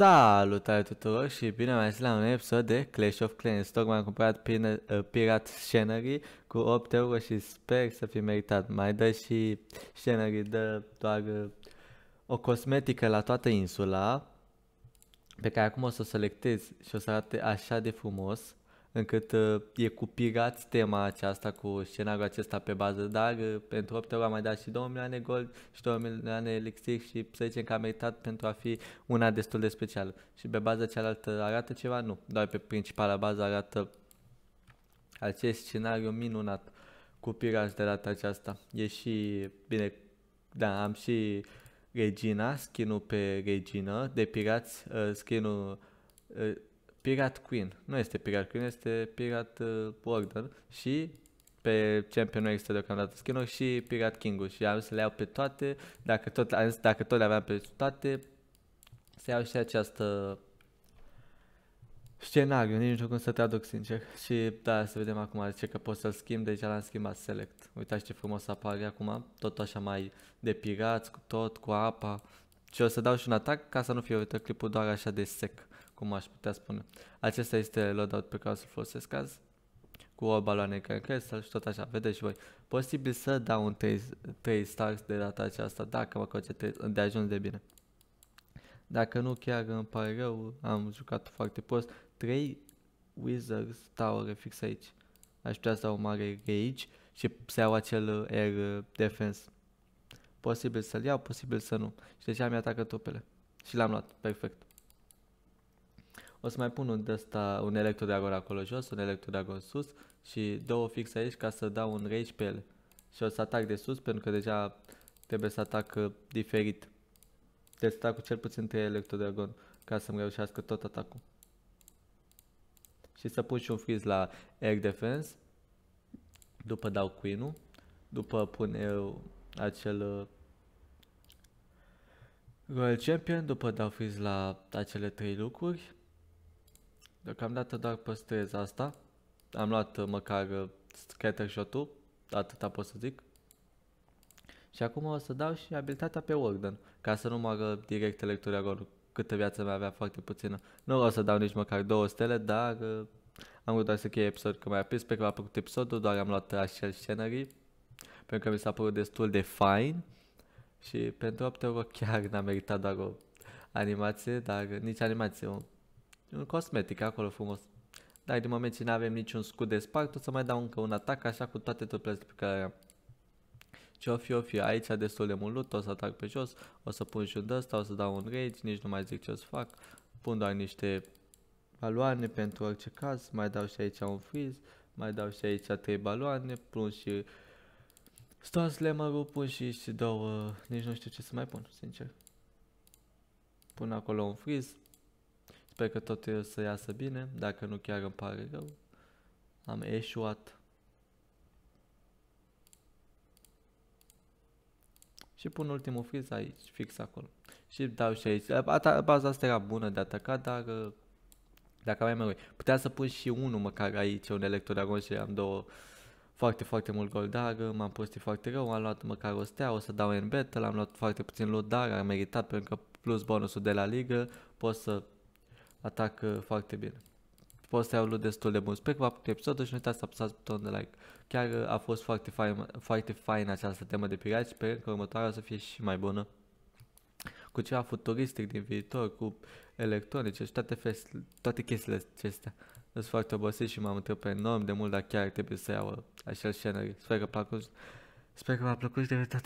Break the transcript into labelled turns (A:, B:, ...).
A: Salutare tuturor și bine am ajuns la un episod de Clash of Clans. Tocmai am cumpărat uh, Pirat uh, Scenery cu 8 euro și sper să fi meritat. Mai dă și Scenery, dă doar uh, o cosmetică la toată insula pe care acum o să o selectez și o să arate așa de frumos încât uh, e cu pirați tema aceasta, cu scenariul acesta pe bază, dar uh, pentru 8 euro am mai dat și 2 milioane gold și 2 milioane elixir și să zicem că a meritat pentru a fi una destul de specială. Și pe baza cealaltă arată ceva? Nu, doar pe principala bază arată acest scenariu minunat cu pirați de data aceasta. E și, bine, da, am și Regina, skin pe Regina, de pirați, uh, skin uh, Pirat Queen. Nu este Pirat Queen, este Pirat uh, și pe Champion nu există deocamdată skin și Pirat king și am să le iau pe toate, dacă tot, am zis, dacă tot le aveam pe toate, să iau și această scenariu, nici nu știu cum să traduc sincer. Și da, să vedem acum, zice că pot să-l schimb, deja l-am schimbat select. Uitați ce frumos apare acum, tot așa mai de pirați, cu tot, cu apa. Și o să dau și un atac ca să nu fie o clipul doar așa de sec cum aș putea spune. Acesta este loadout pe care o să-l folosesc azi cu o baloane care cresc și tot așa, vedeți și voi. Posibil să dau un 3, 3 stars de data aceasta dacă mă concentrez de ajuns de bine. Dacă nu, chiar îmi pare rău, am jucat foarte prost. 3 Wizards Tower fix aici. Aș putea să dau un mare rage și să iau acel air defense. Posibil să-l iau, posibil să nu. Și deja deci mi atacă trupele. Și l-am luat, perfect. O să mai pun un, desta, un electrodragon acolo jos, un electrodragon sus și două fix aici ca să dau un rage pe el. Și o să atac de sus pentru că deja trebuie să atac uh, diferit. Trebuie deci să atac cu cel puțin 3 electrodragon ca să-mi reușească tot atacul. Și să pun și un freeze la air defense. După dau queen-ul. După pun eu acel uh, Royal Champion, după dau freeze la acele trei lucruri Deocamdată doar păstrez asta. Am luat uh, măcar uh, scatter shot-ul, atâta pot să zic. Și acum o să dau și abilitatea pe Warden, ca să nu moară direct lectura rolul, câtă viață mai avea foarte puțină. Nu o să dau nici măcar două stele, dar uh, am vrut doar să cheie episod că mai apis, pe că a plăcut episodul, doar am luat acel scenarii, pentru că mi s-a părut destul de fain și pentru 8 euro chiar n-a meritat doar o animație, dar nici animație, un cosmetic acolo frumos. Dar din moment ce nu avem niciun scut de spart, o să mai dau încă un atac așa cu toate trupurile pe care am. Ce o fi, o fi, aici destul de mult loot, o să atac pe jos, o să pun și un ăsta, o să dau un rage, nici nu mai zic ce o să fac. Pun doar niște baloane pentru orice caz, mai dau și aici un freeze, mai dau și aici trei baloane, pun și Stone Slammer-ul, pun și, și două, nici nu știu ce să mai pun, sincer. Pun acolo un freeze, Sper că totul o să iasă bine, dacă nu chiar îmi pare rău. Am eșuat. Și pun ultimul friz aici, fix acolo. Și dau și aici. Ata baza asta era bună de atacat, dar uh, dacă mai Putea să pun și unul măcar aici, un electrodragon și am două foarte, foarte mult gol, dar uh, m-am pus foarte rău, am luat măcar o stea, o să dau în bet, am luat foarte puțin lot, dar am meritat pentru că plus bonusul de la ligă, pot să atac foarte bine. Poți să iau destul de bun. Sper că v-a plăcut episodul și nu uitați să apăsați butonul de like. Chiar uh, a fost foarte fain, foarte fain această temă de pirați, sper că următoarea o să fie și mai bună cu ceva futuristic din viitor, cu electronice și toate, fest, toate chestiile acestea. Sunt foarte obosit și m-am întrebat enorm de mult, dar chiar trebuie să iau uh, acel scenarii. Sper că, sper că v-a plăcut și de